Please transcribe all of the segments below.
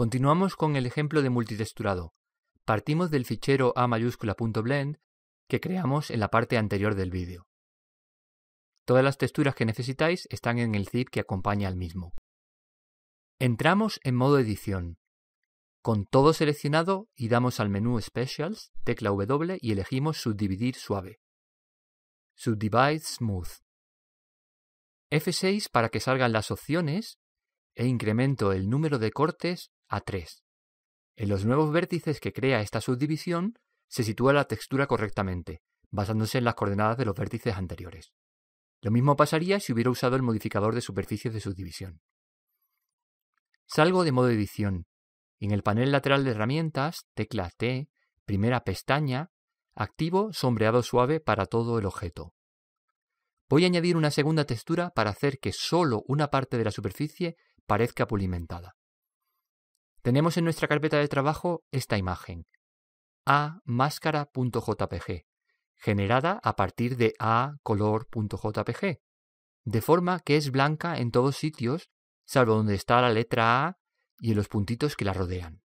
Continuamos con el ejemplo de multitexturado. Partimos del fichero a mayúscula.blend que creamos en la parte anterior del vídeo. Todas las texturas que necesitáis están en el zip que acompaña al mismo. Entramos en modo edición. Con todo seleccionado y damos al menú Specials, tecla W y elegimos Subdividir suave. Subdivide smooth. F6 para que salgan las opciones e incremento el número de cortes a 3. En los nuevos vértices que crea esta subdivisión se sitúa la textura correctamente, basándose en las coordenadas de los vértices anteriores. Lo mismo pasaría si hubiera usado el modificador de superficies de subdivisión. Salgo de modo edición en el panel lateral de herramientas, tecla T, primera pestaña, activo sombreado suave para todo el objeto. Voy a añadir una segunda textura para hacer que solo una parte de la superficie parezca pulimentada. Tenemos en nuestra carpeta de trabajo esta imagen, a-máscara.jpg, generada a partir de a-color.jpg, de forma que es blanca en todos sitios, salvo donde está la letra A y en los puntitos que la rodean.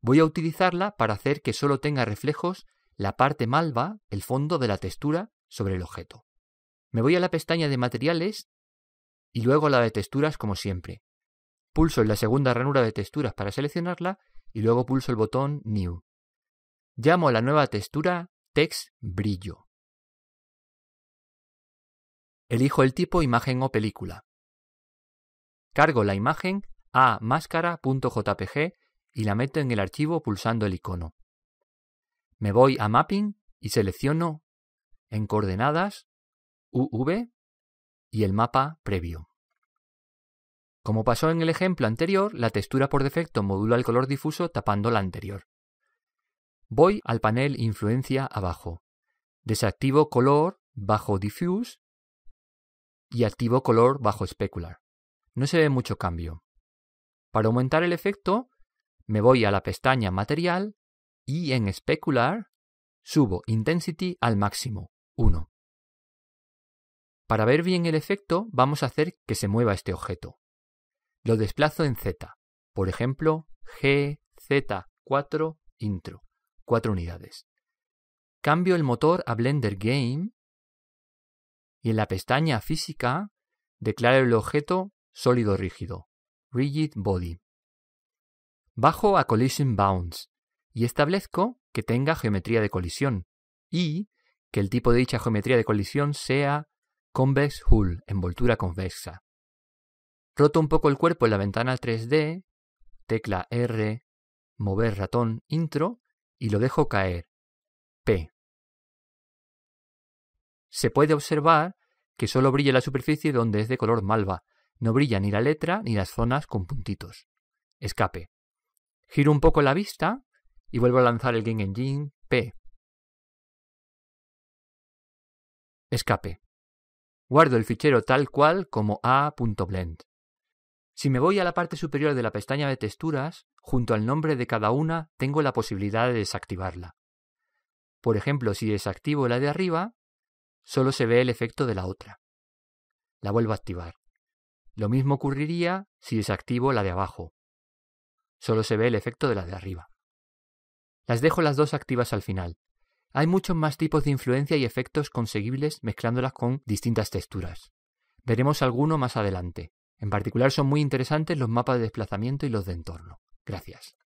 Voy a utilizarla para hacer que solo tenga reflejos la parte malva, el fondo de la textura, sobre el objeto. Me voy a la pestaña de materiales y luego a la de texturas como siempre. Pulso en la segunda ranura de texturas para seleccionarla y luego pulso el botón New. Llamo a la nueva textura Text Brillo. Elijo el tipo imagen o película. Cargo la imagen a máscara.jpg y la meto en el archivo pulsando el icono. Me voy a Mapping y selecciono en coordenadas UV y el mapa previo. Como pasó en el ejemplo anterior, la textura por defecto modula el color difuso tapando la anterior. Voy al panel Influencia abajo. Desactivo Color bajo Diffuse y activo Color bajo Specular. No se ve mucho cambio. Para aumentar el efecto, me voy a la pestaña Material y en Specular subo Intensity al máximo, 1. Para ver bien el efecto, vamos a hacer que se mueva este objeto. Lo desplazo en Z. Por ejemplo, GZ4 intro. 4 unidades. Cambio el motor a Blender Game y en la pestaña Física declaro el objeto sólido rígido, Rigid Body. Bajo a Collision Bounds y establezco que tenga geometría de colisión y que el tipo de dicha geometría de colisión sea Convex Hull, envoltura convexa. Roto un poco el cuerpo en la ventana 3D, tecla R, mover ratón intro y lo dejo caer. P. Se puede observar que solo brilla la superficie donde es de color malva. No brilla ni la letra ni las zonas con puntitos. Escape. Giro un poco la vista y vuelvo a lanzar el Game Engine P. Escape. Guardo el fichero tal cual como a.blend. Si me voy a la parte superior de la pestaña de texturas, junto al nombre de cada una tengo la posibilidad de desactivarla. Por ejemplo, si desactivo la de arriba, solo se ve el efecto de la otra. La vuelvo a activar. Lo mismo ocurriría si desactivo la de abajo. Solo se ve el efecto de la de arriba. Las dejo las dos activas al final. Hay muchos más tipos de influencia y efectos conseguibles mezclándolas con distintas texturas. Veremos alguno más adelante. En particular son muy interesantes los mapas de desplazamiento y los de entorno. Gracias.